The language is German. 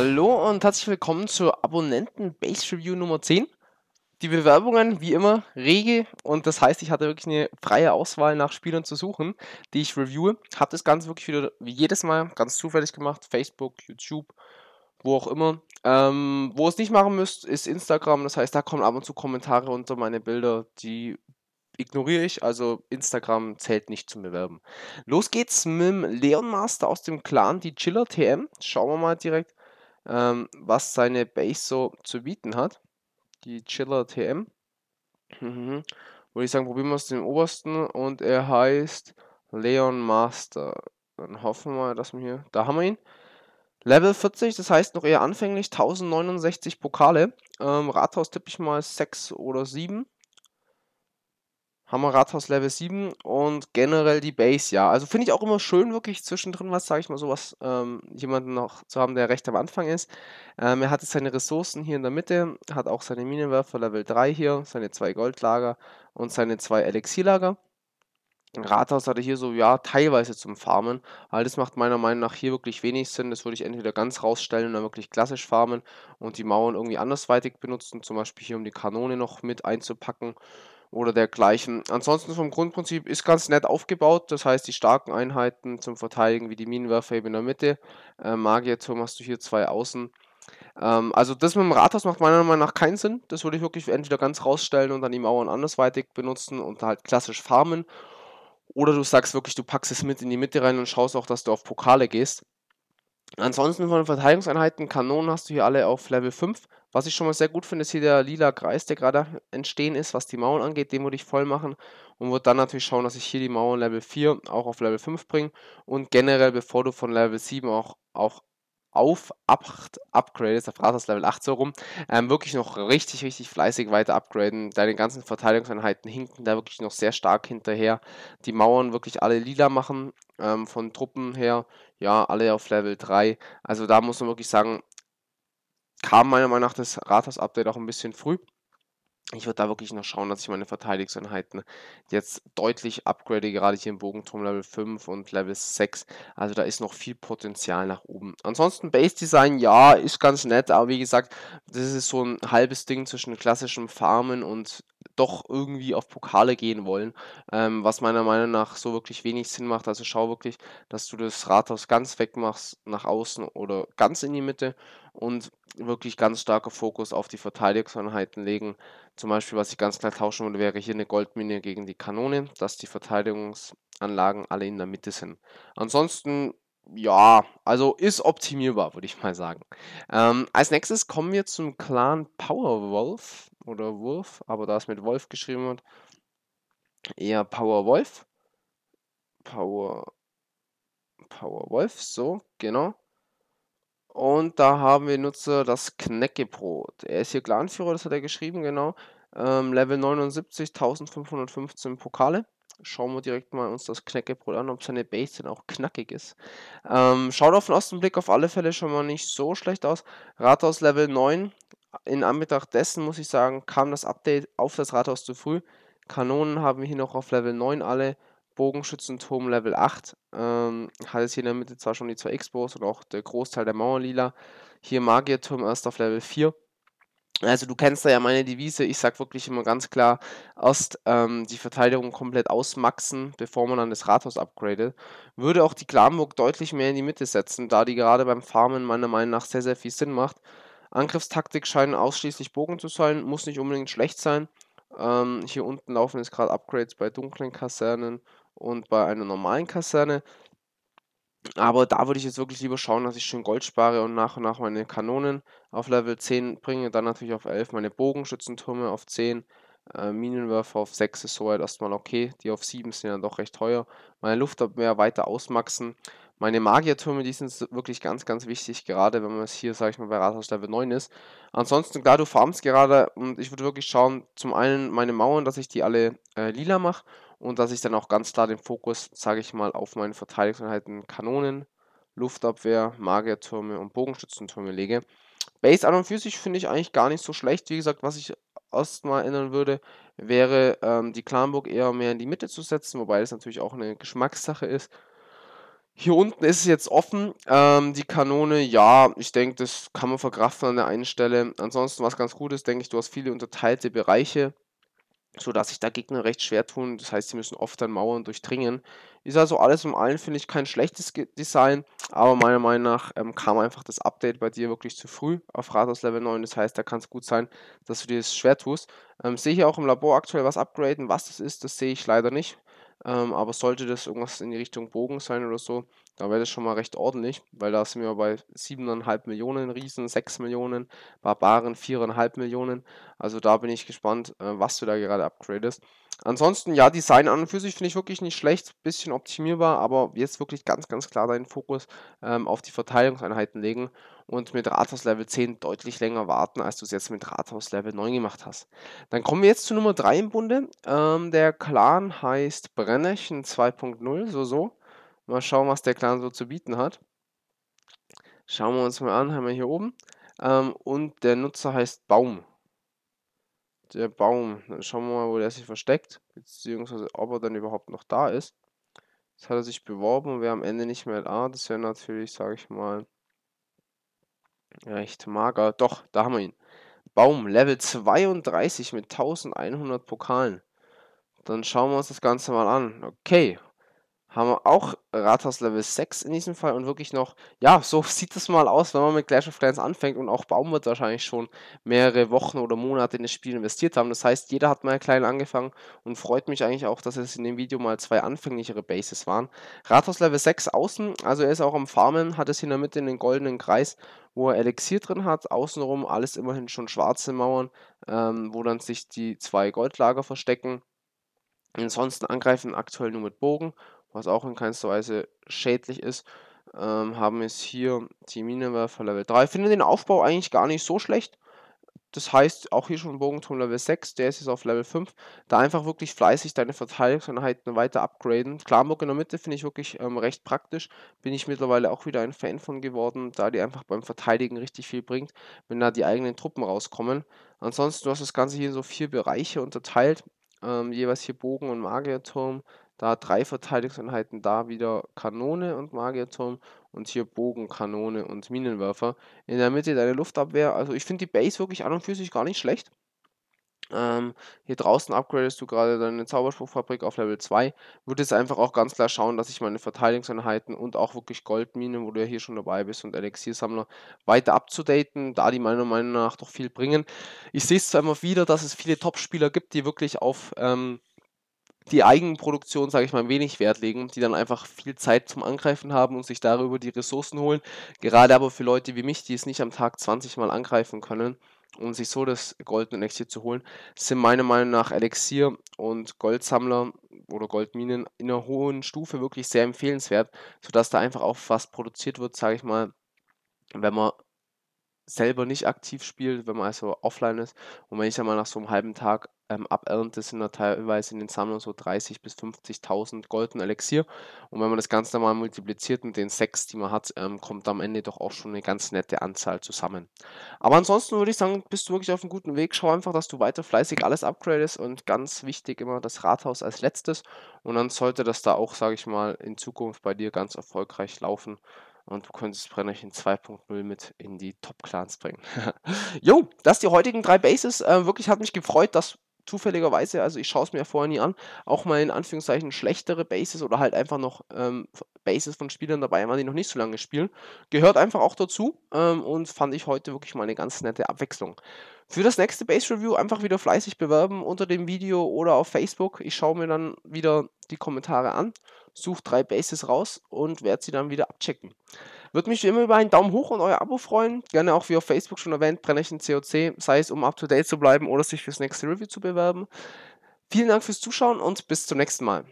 Hallo und herzlich willkommen zur Abonnenten-Base-Review Nummer 10. Die Bewerbungen, wie immer, rege und das heißt, ich hatte wirklich eine freie Auswahl nach Spielern zu suchen, die ich reviewe. Habe das Ganze wirklich wieder wie jedes Mal ganz zufällig gemacht. Facebook, YouTube, wo auch immer. Ähm, wo ihr es nicht machen müsst, ist Instagram. Das heißt, da kommen ab und zu Kommentare unter meine Bilder, die ignoriere ich. Also Instagram zählt nicht zum Bewerben. Los geht's mit dem Leon Master aus dem Clan, die Chiller TM. Schauen wir mal direkt ähm, was seine Base so zu bieten hat. Die Chiller TM. Mhm. Würde ich sagen, probieren wir es den obersten und er heißt Leon Master. Dann hoffen wir, dass wir hier. Da haben wir ihn. Level 40, das heißt noch eher anfänglich 1069 Pokale. Ähm, Rathaus tippe ich mal 6 oder 7 haben wir Rathaus Level 7 und generell die Base, ja. Also finde ich auch immer schön, wirklich zwischendrin was, sage ich mal, sowas, ähm, jemanden noch zu haben, der recht am Anfang ist. Ähm, er hat jetzt seine Ressourcen hier in der Mitte, hat auch seine Minenwerfer Level 3 hier, seine zwei Goldlager und seine zwei Elixierlager. Rathaus hatte hier so, ja, teilweise zum Farmen. weil das macht meiner Meinung nach hier wirklich wenig Sinn. Das würde ich entweder ganz rausstellen und dann wirklich klassisch farmen und die Mauern irgendwie andersweitig benutzen. Zum Beispiel hier, um die Kanone noch mit einzupacken oder dergleichen. Ansonsten vom Grundprinzip ist ganz nett aufgebaut, das heißt die starken Einheiten zum Verteidigen wie die Minenwerfer eben in der Mitte, äh, Magierturm hast du hier zwei Außen. Ähm, also das mit dem Rathaus macht meiner Meinung nach keinen Sinn, das würde ich wirklich entweder ganz rausstellen und dann die Mauern andersweitig benutzen und halt klassisch farmen. Oder du sagst wirklich, du packst es mit in die Mitte rein und schaust auch, dass du auf Pokale gehst. Ansonsten von den Verteidigungseinheiten, Kanonen hast du hier alle auf Level 5. Was ich schon mal sehr gut finde, ist hier der lila Kreis, der gerade entstehen ist, was die Mauern angeht. Den würde ich voll machen und würde dann natürlich schauen, dass ich hier die Mauern Level 4 auch auf Level 5 bringe. Und generell, bevor du von Level 7 auch, auch auf 8 upgradest, auf Rathaus Level 8 so rum, ähm, wirklich noch richtig, richtig fleißig weiter upgraden. Deine ganzen Verteidigungseinheiten hinken da wirklich noch sehr stark hinterher. Die Mauern wirklich alle lila machen, ähm, von Truppen her, ja, alle auf Level 3. Also da muss man wirklich sagen, kam meiner Meinung nach das Rathaus-Update auch ein bisschen früh ich würde da wirklich noch schauen, dass ich meine Verteidigungseinheiten jetzt deutlich upgrade, gerade hier im Bogenturm Level 5 und Level 6. Also da ist noch viel Potenzial nach oben. Ansonsten Base Design, ja, ist ganz nett, aber wie gesagt, das ist so ein halbes Ding zwischen klassischem Farmen und doch irgendwie auf Pokale gehen wollen, ähm, was meiner Meinung nach so wirklich wenig Sinn macht. Also schau wirklich, dass du das Rathaus ganz weg machst, nach außen oder ganz in die Mitte und wirklich ganz starker Fokus auf die Verteidigungseinheiten legen. Zum Beispiel, was ich ganz klar tauschen würde, wäre hier eine Goldmine gegen die Kanone, dass die Verteidigungsanlagen alle in der Mitte sind. Ansonsten ja, also ist optimierbar, würde ich mal sagen. Ähm, als nächstes kommen wir zum Clan Powerwolf oder Wurf, aber da es mit Wolf geschrieben wird, eher Power Wolf. Power, Power Wolf, so, genau. Und da haben wir Nutzer das Kneckebrot. Er ist hier Clanführer, das hat er geschrieben, genau. Ähm, Level 79, 1515 Pokale. Schauen wir direkt mal uns das Kneckebrot an, ob seine Base denn auch knackig ist. Ähm, schaut auf den ersten Blick auf alle Fälle schon mal nicht so schlecht aus. Rathaus Level 9, in Anbetracht dessen muss ich sagen, kam das Update auf das Rathaus zu früh. Kanonen haben wir hier noch auf Level 9 alle, Bogenschützenturm Level 8. Ähm, hat jetzt hier in der Mitte zwar schon die zwei X-Bows und auch der Großteil der Mauer lila. Hier Magierturm erst auf Level 4. Also du kennst da ja meine Devise, ich sag wirklich immer ganz klar, erst ähm, die Verteidigung komplett ausmaxen, bevor man dann das Rathaus upgradet. Würde auch die Klamburg deutlich mehr in die Mitte setzen, da die gerade beim Farmen meiner Meinung nach sehr, sehr viel Sinn macht. Angriffstaktik scheinen ausschließlich Bogen zu sein, muss nicht unbedingt schlecht sein. Ähm, hier unten laufen jetzt gerade Upgrades bei dunklen Kasernen und bei einer normalen Kaserne. Aber da würde ich jetzt wirklich lieber schauen, dass ich schön Gold spare und nach und nach meine Kanonen auf Level 10 bringe. Dann natürlich auf 11 meine Bogenschützentürme auf 10. Äh, Minenwerfer auf 6 ist soweit erstmal okay. Die auf 7 sind ja doch recht teuer. Meine Luftabwehr weiter ausmaxen. Meine Magiertürme, die sind wirklich ganz, ganz wichtig, gerade wenn man es hier, sag ich mal, bei Rathaus Level 9 ist. Ansonsten, klar, du farmst gerade und ich würde wirklich schauen, zum einen meine Mauern, dass ich die alle äh, lila mache und dass ich dann auch ganz klar den Fokus, sage ich mal, auf meine Verteidigungseinheiten Kanonen, Luftabwehr, Magiertürme und Bogenschützentürme lege. Base an und für sich finde ich eigentlich gar nicht so schlecht. Wie gesagt, was ich erstmal ändern würde, wäre ähm, die Clanburg eher mehr in die Mitte zu setzen, wobei das natürlich auch eine Geschmackssache ist. Hier unten ist es jetzt offen. Ähm, die Kanone, ja, ich denke, das kann man verkraften an der einen Stelle. Ansonsten, was ganz gut ist, denke ich, du hast viele unterteilte Bereiche, sodass sich da Gegner recht schwer tun. Das heißt, sie müssen oft dann Mauern durchdringen. Ist also alles im allen, finde ich, kein schlechtes Ge Design. Aber meiner Meinung nach ähm, kam einfach das Update bei dir wirklich zu früh auf Rathaus Level 9. Das heißt, da kann es gut sein, dass du dir das schwer tust. Ähm, sehe ich auch im Labor aktuell was upgraden. Was das ist, das sehe ich leider nicht. Ähm, aber sollte das irgendwas in die Richtung Bogen sein oder so, dann wäre das schon mal recht ordentlich, weil da sind wir bei 7,5 Millionen Riesen, 6 Millionen, Barbaren 4,5 Millionen. Also da bin ich gespannt, äh, was du da gerade upgradest. Ansonsten, ja, Design an und für sich finde ich wirklich nicht schlecht, bisschen optimierbar, aber jetzt wirklich ganz, ganz klar deinen Fokus ähm, auf die Verteilungseinheiten legen und mit Rathaus Level 10 deutlich länger warten, als du es jetzt mit Rathaus Level 9 gemacht hast. Dann kommen wir jetzt zu Nummer 3 im Bunde. Ähm, der Clan heißt Brennechen 2.0, so, so. Mal schauen, was der Clan so zu bieten hat. Schauen wir uns mal an, haben wir hier oben. Ähm, und der Nutzer heißt Baum der Baum. Dann schauen wir mal, wo der sich versteckt, beziehungsweise ob er dann überhaupt noch da ist. Jetzt hat er sich beworben und wäre am Ende nicht mehr da. Das wäre natürlich, sage ich mal, recht mager. Doch, da haben wir ihn. Baum, Level 32 mit 1100 Pokalen. Dann schauen wir uns das Ganze mal an. Okay, haben wir auch Rathaus Level 6 in diesem Fall und wirklich noch, ja, so sieht es mal aus, wenn man mit Clash of Clans anfängt und auch Baum wird wahrscheinlich schon mehrere Wochen oder Monate in das Spiel investiert haben. Das heißt, jeder hat mal klein angefangen und freut mich eigentlich auch, dass es in dem Video mal zwei anfänglichere Bases waren. Rathaus Level 6 außen, also er ist auch am Farmen, hat es in der Mitte in den goldenen Kreis wo er Elixier drin hat. Außenrum alles immerhin schon schwarze Mauern, ähm, wo dann sich die zwei Goldlager verstecken. Ansonsten angreifen aktuell nur mit Bogen was auch in keinster Weise schädlich ist. Ähm, haben es hier die Minenwerfer Level 3. Ich finde den Aufbau eigentlich gar nicht so schlecht. Das heißt, auch hier schon Bogenturm Level 6, der ist jetzt auf Level 5. Da einfach wirklich fleißig deine Verteidigungseinheiten weiter upgraden. Klarmuck in der Mitte finde ich wirklich ähm, recht praktisch. Bin ich mittlerweile auch wieder ein Fan von geworden, da die einfach beim Verteidigen richtig viel bringt, wenn da die eigenen Truppen rauskommen. Ansonsten, du hast das Ganze hier in so vier Bereiche unterteilt. Ähm, jeweils hier Bogen und Magierturm, da drei Verteidigungseinheiten, da wieder Kanone und Magierturm und hier Bogen, Kanone und Minenwerfer. In der Mitte deine Luftabwehr. Also ich finde die Base wirklich an und für sich gar nicht schlecht. Ähm, hier draußen upgradest du gerade deine Zauberspruchfabrik auf Level 2. Würde jetzt einfach auch ganz klar schauen, dass ich meine Verteidigungseinheiten und auch wirklich Goldmine, wo du ja hier schon dabei bist, und Elixiersammler weiter abzudaten, da die meiner Meinung nach doch viel bringen. Ich sehe es zwar immer wieder, dass es viele Top-Spieler gibt, die wirklich auf ähm, die Eigenproduktion, sage ich mal, wenig Wert legen, die dann einfach viel Zeit zum Angreifen haben und sich darüber die Ressourcen holen. Gerade aber für Leute wie mich, die es nicht am Tag 20 Mal angreifen können, um sich so das Gold und Elixier zu holen, sind meiner Meinung nach Elixier und Goldsammler oder Goldminen in einer hohen Stufe wirklich sehr empfehlenswert, sodass da einfach auch was produziert wird, sage ich mal, wenn man selber nicht aktiv spielt, wenn man also offline ist. Und wenn ich dann mal nach so einem halben Tag ähm, abernte, sind da teilweise in den Sammlern so 30.000 bis 50.000 Golden Elixier. Und wenn man das Ganze dann mal multipliziert mit den 6, die man hat, ähm, kommt am Ende doch auch schon eine ganz nette Anzahl zusammen. Aber ansonsten würde ich sagen, bist du wirklich auf einem guten Weg. Schau einfach, dass du weiter fleißig alles upgradest und ganz wichtig immer das Rathaus als letztes. Und dann sollte das da auch, sage ich mal, in Zukunft bei dir ganz erfolgreich laufen und du könntest Brennerchen 2.0 mit in die Top-Clans bringen. jo, das sind die heutigen drei Bases. Äh, wirklich hat mich gefreut, dass zufälligerweise, also ich schaue es mir ja vorher nie an, auch mal in Anführungszeichen schlechtere Bases oder halt einfach noch ähm, Bases von Spielern dabei waren, die noch nicht so lange spielen. Gehört einfach auch dazu ähm, und fand ich heute wirklich mal eine ganz nette Abwechslung. Für das nächste Base Review einfach wieder fleißig bewerben unter dem Video oder auf Facebook. Ich schaue mir dann wieder die Kommentare an sucht drei Bases raus und werde sie dann wieder abchecken. Würde mich wie immer über einen Daumen hoch und euer Abo freuen. Gerne auch wie auf Facebook schon erwähnt, Brennerchen COC, sei es um up to date zu bleiben oder sich fürs nächste Review zu bewerben. Vielen Dank fürs Zuschauen und bis zum nächsten Mal.